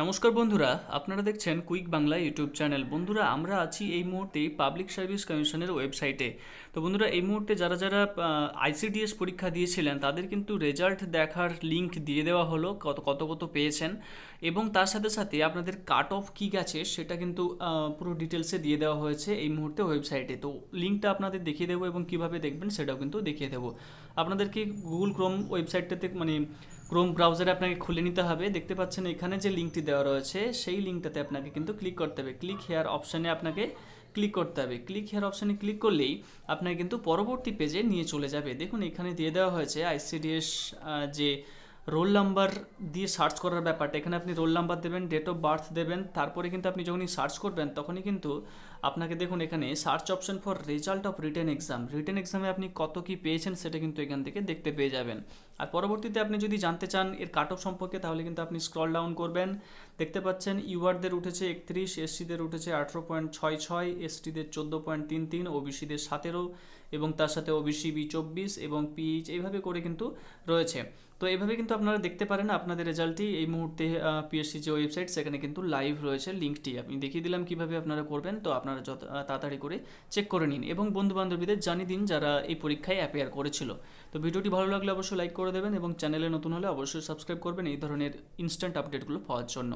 নমস্কার বন্ধুরা আপনারা দেখছেন কুইক বাংলা ইউটিউব চ্যানেল বন্ধুরা আমরা আছি এই মুহূর্তে পাবলিক সার্ভিস কমিশনের ওয়েবসাইটে তো বন্ধুরা এই মুহূর্তে যারা যারা আইসিডিএস পরীক্ষা দিয়েছিলেন তাদের কিন্তু রেজাল্ট দেখার লিঙ্ক দিয়ে দেওয়া হলো কত কত কত পেয়েছেন এবং তার সাথে সাথে আপনাদের কাট অফ কী গেছে সেটা কিন্তু পুরো ডিটেলসে দিয়ে দেওয়া হয়েছে এই মুহূর্তে ওয়েবসাইটে তো লিঙ্কটা আপনাদের দেখিয়ে দেবো এবং কিভাবে দেখবেন সেটাও কিন্তু দেখিয়ে দেবো আপনাদেরকে গুগল ক্রোম ওয়েবসাইটটাতে মানে ক্রোম ব্রাউজারে আপনাকে খুলে নিতে হবে দেখতে পাচ্ছেন এখানে যে লিঙ্কটি দেওয়া রয়েছে সেই লিঙ্কটাতে আপনাকে কিন্তু ক্লিক করতে হবে ক্লিক হেয়ার অপশানে আপনাকে ক্লিক করতে হবে ক্লিক হেয়ার অপশানে ক্লিক করলেই আপনাকে কিন্তু পরবর্তী পেজে নিয়ে চলে যাবে দেখুন এখানে দিয়ে দেওয়া হয়েছে আইসিডিএস যে রোল নাম্বার দিয়ে সার্চ করার ব্যাপারটা এখানে আপনি রোল নাম্বার দেবেন ডেট অফ বার্থ দেবেন তারপরে কিন্তু আপনি যখনই সার্চ করবেন তখনই কিন্তু আপনাকে দেখুন এখানে search option for result of written exam written এক্সামে আপনি কত কি পেয়েছেন সেটা কিন্তু এখান থেকে দেখতে পেয়ে যাবেন আর পরবর্তীতে আপনি যদি জানতে চান এর কাট অফ সম্পর্কে তাহলে কিন্তু আপনি স্ক্রল ডাউন করবেন দেখতে পাচ্ছেন ইউআরদের উঠেছে একত্রিশ এসসিদের উঠেছে আঠেরো পয়েন্ট ছয় ছয় এসটিদের চোদ্দো পয়েন্ট তিন তিন ওবিসিদের সতেরো এবং তার সাথে ওবিসি বি চব্বিশ এবং পিএইচ এইভাবে করে কিন্তু রয়েছে তো এইভাবে কিন্তু আপনারা দেখতে পারেন আপনাদের রেজাল্টটি এই মুহূর্তে পিএসসি যে ওয়েবসাইট সেখানে কিন্তু লাইভ রয়েছে লিঙ্কটি আমি দেখিয়ে দিলাম কিভাবে আপনারা করবেন তো আপনারা যত তাড়াতাড়ি করে চেক করে নিন এবং বন্ধু বান্ধবীদের জানিয়ে দিন যারা এই পরীক্ষায় অ্যাপেয়ার করেছিল তো ভিডিওটি ভালো লাগলে অবশ্যই লাইক করে করে দেবেন এবং চ্যানেলে নতুন হলে অবশ্যই সাবস্ক্রাইব করবেন এই ধরনের ইনস্ট্যান্ট আপডেটগুলো পাওয়ার জন্য